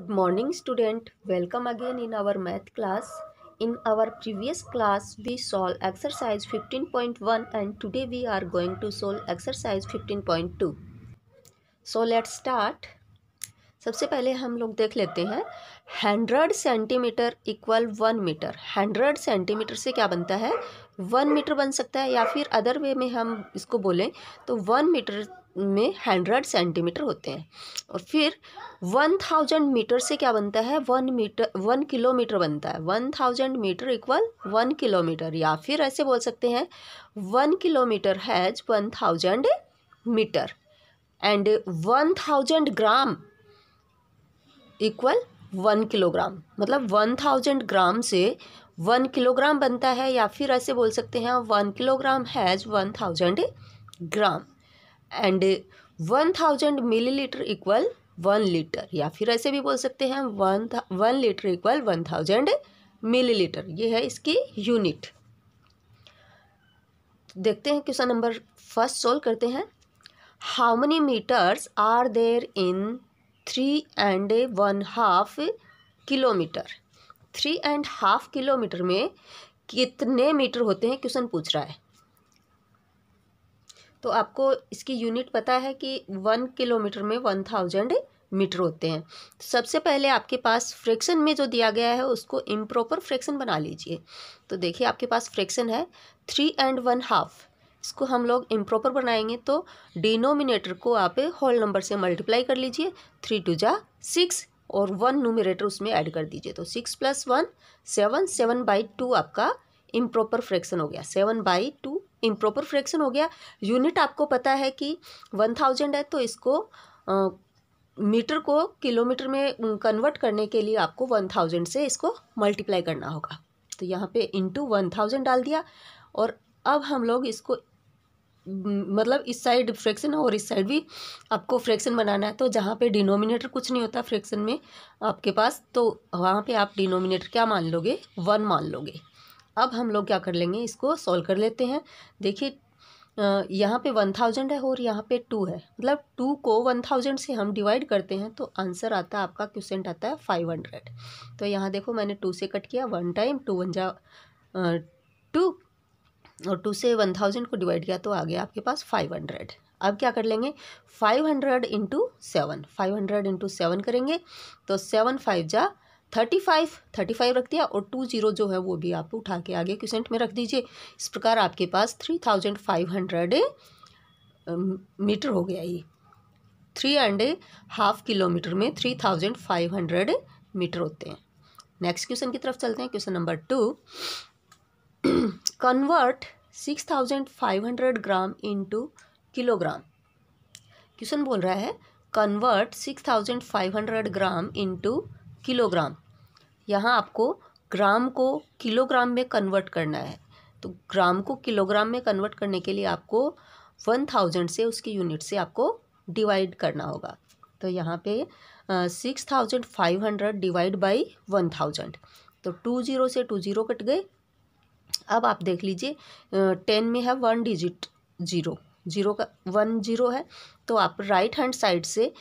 good morning student welcome again in our math class in our previous class we solve exercise 15.1 and today we are going to solve exercise 15.2 so let's start सबसे पहले हम लोग देख लेते हैं hundred centimetre equal one metre hundred centimetre से क्या बनता है वन मीटर बन सकता है या फिर अदर वे में हम इसको बोलें तो वन मीटर में हंड्रेड सेंटीमीटर होते हैं और फिर वन थाउजेंड मीटर से क्या बनता है वन मीटर वन किलोमीटर बनता है one thousand metre equal one kilometre या फिर ऐसे बोल सकते हैं one kilometre has one thousand metre and one thousand gram equal one kilogram मतलब वन थाउजेंड ग्राम से वन किलोग्राम बनता है या फिर ऐसे बोल सकते हैं one kilogram has one thousand gram and one thousand millilitre equal one litre या फिर ऐसे भी बोल सकते हैं one one litre equal one thousand millilitre ये है इसकी यूनिट देखते हैं क्वेश्चन नंबर फर्स्ट सोल्व करते हैं how many metres are there in three and one half kilometre three and half kilometre में कितने मीटर होते हैं क्वेश्चन पूछ रहा है तो आपको इसकी यूनिट पता है कि वन किलोमीटर में वन थाउजेंड मीटर होते हैं तो सबसे पहले आपके पास फ्रैक्शन में जो दिया गया है उसको इम्प्रॉपर फ्रैक्शन बना लीजिए तो देखिए आपके पास फ्रैक्शन है थ्री एंड वन हाफ इसको हम लोग इम्प्रॉपर बनाएंगे तो डिनोमिनेटर को आप होल नंबर से मल्टीप्लाई कर लीजिए थ्री टू जा सिक्स और वन नोमिनेटर उसमें ऐड कर दीजिए तो six plus one seven seven by two आपका इम्प्रॉपर फ्रैक्शन हो गया seven by two improper fraction हो गया यूनिट आपको पता है कि वन थाउजेंड है तो इसको आ, मीटर को किलोमीटर में कन्वर्ट करने के लिए आपको वन थाउजेंड से इसको मल्टीप्लाई करना होगा तो यहाँ पे इंटू वन थाउजेंड डाल दिया और अब हम लोग इसको मतलब इस साइड फ्रैक्शन और इस साइड भी आपको फ्रैक्शन बनाना है तो जहाँ पे डिनोमिनेटर कुछ नहीं होता फ्रैक्शन में आपके पास तो वहाँ पे आप डिनोमिनेटर क्या मान लोगे वन मान लोगे अब हम लोग क्या कर लेंगे इसको सॉल्व कर लेते हैं देखिए यहाँ पे वन थाउजेंड है और यहाँ पे टू है मतलब टू को वन थाउजेंड से हम डिवाइड करते हैं तो आंसर आता है आपका क्वेश्चन आता है फाइव हंड्रेड तो यहाँ देखो मैंने टू से कट किया वन टाइम टू वन जा टू और टू से वन थाउजेंड को डिवाइड किया तो आ गया आपके पास फाइव हंड्रेड अब क्या कर लेंगे five hundred into seven five hundred into seven करेंगे तो सेवन फाइव जा थर्टी फाइव थर्टी फाइव रख दिया और टू जीरो जो है वो भी आप उठा के आगे क्वेश्चन में रख दीजिए इस प्रकार आपके पास three thousand five hundred metre हो गया ये थ्री एंड हाफ किलोमीटर में three thousand five hundred metre होते हैं नेक्स्ट क्वेश्चन की तरफ चलते हैं question number two convert six thousand five hundred gram into kilogram question बोल रहा है convert six thousand five hundred gram into kilogram यहाँ आपको ग्राम को किलोग्राम में कन्वर्ट करना है तो ग्राम को किलोग्राम में कन्वर्ट करने के लिए आपको वन थाउजेंड से उसकी यूनिट से आपको डिवाइड करना होगा तो यहाँ पे six thousand five hundred divide by one thousand तो टू ज़ीरो से टू ज़ीरो कट गए अब आप देख लीजिए टेन में है वन डिजिट ज़ीरो ज़ीरो का वन ज़ीरो है तो आप राइट हैंड साइड से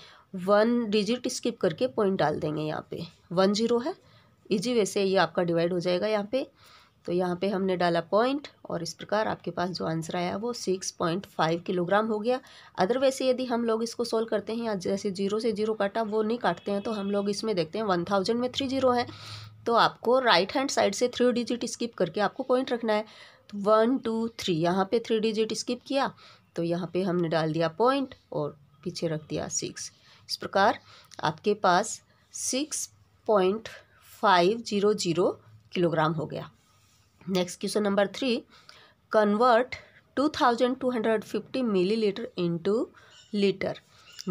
वन डिजिट स्किप करके पॉइंट डाल देंगे यहाँ पे वन जीरो है इजी वे से ये आपका डिवाइड हो जाएगा यहाँ पे तो यहाँ पे हमने डाला पॉइंट और इस प्रकार आपके पास जो आंसर आया वो सिक्स पॉइंट फाइव किलोग्राम हो गया अदरवाइज यदि हम लोग इसको सोल्व करते हैं या जैसे जीरो से जीरो काटा वो नहीं काटते हैं तो हम लोग इसमें देखते हैं वन थाउजेंड में थ्री जीरो है तो आपको राइट हैंड साइड से थ्री डिजिट स्किप करके आपको पॉइंट रखना है तो वन टू थ्री यहाँ पर थ्री डिजिट स्किप किया तो यहाँ पर हमने डाल दिया पॉइंट और पीछे रख दिया सिक्स इस प्रकार आपके पास six point five zero zero kilogram हो गया next question number three convert two thousand two hundred fifty millilitre into litre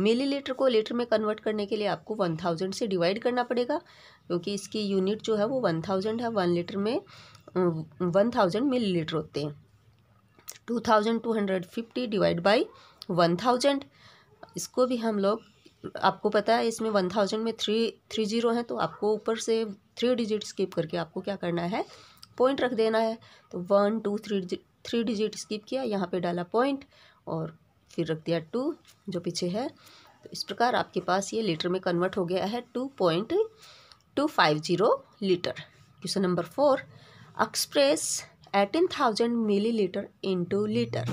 millilitre को लीटर में कन्वर्ट करने के लिए आपको वन थाउजेंड से डिवाइड करना पड़ेगा क्योंकि इसकी यूनिट जो है वो वन थाउजेंड है वन लीटर में वन थाउजेंड मिली लीटर होते हैं two thousand two hundred fifty divide by one thousand इसको भी हम लोग आपको पता है इसमें वन थाउजेंड में थ्री थ्री जीरो हैं तो आपको ऊपर से थ्री डिजिट स्किप करके आपको क्या करना है पॉइंट रख देना है तो one two three three digit skip किया यहाँ पे डाला पॉइंट और फिर रख दिया टू जो पीछे है तो इस प्रकार आपके पास ये लीटर में कन्वर्ट हो गया है two point two five zero litre question number four express eighteen thousand millilitre into litre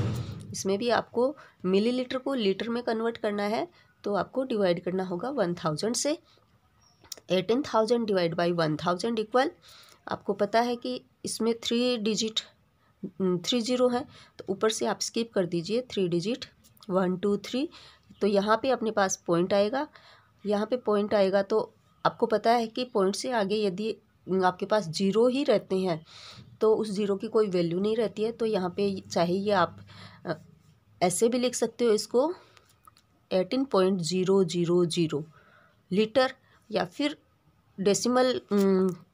इसमें भी आपको मिलीलीटर को लीटर में कन्वर्ट करना है तो आपको डिवाइड करना होगा वन थाउजेंड से eighteen thousand divide by one thousand equal आपको पता है कि इसमें थ्री डिजिट थ्री जीरो है तो ऊपर से आप स्किप कर दीजिए three digit one two three तो यहाँ पे अपने पास पॉइंट आएगा यहाँ पे पॉइंट आएगा तो आपको पता है कि पॉइंट से आगे यदि हम्म, आपके पास जीरो ही रहते हैं तो उस ज़ीरो की कोई वैल्यू नहीं रहती है तो यहाँ पे चाहिए आप ऐसे भी लिख सकते हो इसको eighteen point zero zero zero litre या फिर डेसिमल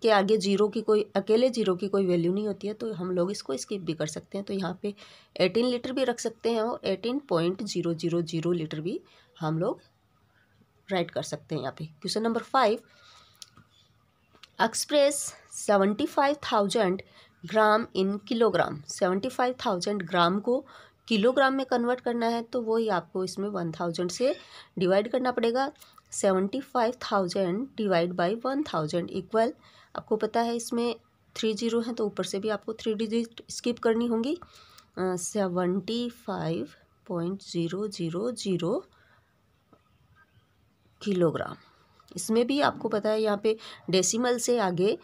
के आगे जीरो की कोई अकेले जीरो की कोई वैल्यू नहीं होती है तो हम लोग इसको स्किप भी कर सकते हैं तो यहाँ पे 18 लीटर भी रख सकते हैं और 18.000 लीटर भी हम लोग राइट कर सकते हैं यहाँ पे question number five express 75,000 gram in kilogram 75,000 gram को किलोग्राम में कन्वर्ट करना है तो वही आपको इसमें वन थाउजेंड से डिवाइड करना पड़ेगा seventy five thousand divide by one thousand equal आपको पता है इसमें थ्री जीरो हैं तो ऊपर से भी आपको थ्री डिजिट स्किप करनी होगी seventy five point zero zero zero kilogram इसमें भी आपको पता है यहाँ पे डेसिमल से आगे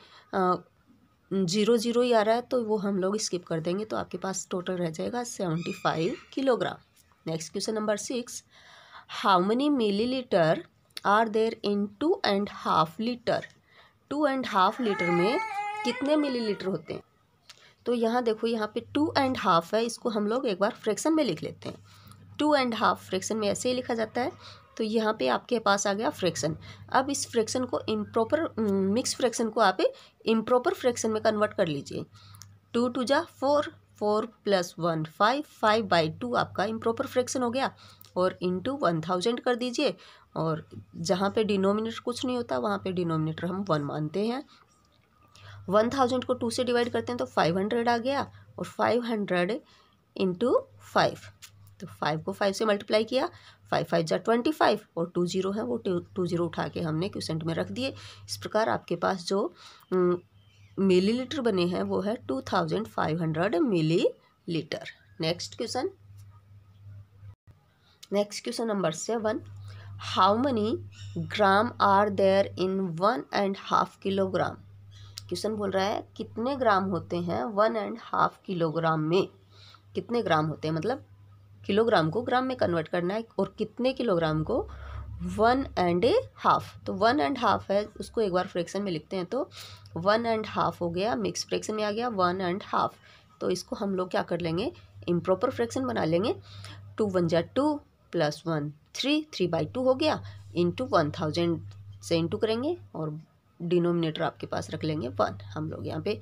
जीरो जीरो ही आ रहा है तो वो हम लोग स्किप कर देंगे तो आपके पास टोटल रह जाएगा seventy five kilogram next question number six how many millilitre are there in two and half litre two and half litre में कितने लीटर होते हैं तो यहाँ देखो यहाँ पे टू एंड हाफ है इसको हम लोग एक बार फ्रैक्शन में लिख लेते हैं टू एंड हाफ फ्रैक्शन में ऐसे ही लिखा जाता है तो यहाँ पे आपके पास आ गया फ्रैक्शन अब इस फ्रैक्शन को इम्प्रॉपर मिक्स फ्रैक्शन को आप इम्प्रॉपर फ्रैक्शन में कन्वर्ट कर लीजिए टू टू जा four four plus one five five by two आपका इम्प्रॉपर फ्रैक्शन हो गया और इंटू वन थाउजेंड कर दीजिए और जहाँ पे डिनोमिनेटर कुछ नहीं होता वहाँ पे डिनोमिनेटर हम वन मानते हैं वन थाउजेंड को टू से डिवाइड करते हैं तो फाइव हंड्रेड आ गया और फाइव हंड्रेड इंटू फाइव तो फाइव को फाइव से मल्टीप्लाई किया फाइव फाइव जा ट्वेंटी फाइव और टू जीरो है वो टू जीरो उठा के हमने क्वेश्चन में रख दिए इस प्रकार आपके पास जो लीटर हम्म, बने हैं वो है two thousand five hundred millilitre next question next question number seven how many gram are there in one and half kilogram question बोल रहा है कितने ग्राम होते हैं वन एंड हाफ किलोग्राम में कितने ग्राम होते हैं मतलब किलोग्राम को ग्राम में कन्वर्ट करना है और कितने किलोग्राम को वन एंड ए हाफ तो वन एंड हाफ है उसको एक बार फ्रैक्शन में लिखते हैं तो वन एंड हाफ हो गया मिक्स फ्रैक्शन में आ गया वन एंड हाफ तो इसको हम लोग क्या कर लेंगे इम्प्रॉपर फ्रैक्शन बना लेंगे टू वन जै two plus one three three by two हो गया इंटू वन थाउजेंड से इंटू करेंगे और डिनोमिनेटर आपके पास रख लेंगे वन हम लोग यहाँ पे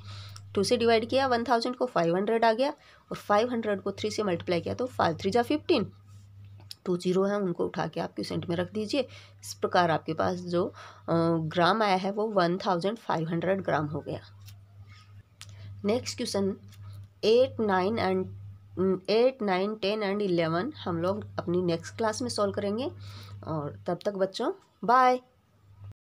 टू से डिवाइड किया वन थाउजेंड को फाइव हंड्रेड आ गया और फाइव हंड्रेड को थ्री से मल्टीप्लाई किया तो फाइव थ्री जा फिफ्टीन टू जीरो है उनको उठा के आप क्यूसेंट में रख दीजिए इस प्रकार आपके पास जो ग्राम आया है वो one thousand five hundred gram हो गया next question eight nine and eight nine ten and eleven हम लोग अपनी नेक्स्ट क्लास में सॉल्व करेंगे और तब तक बच्चों बाय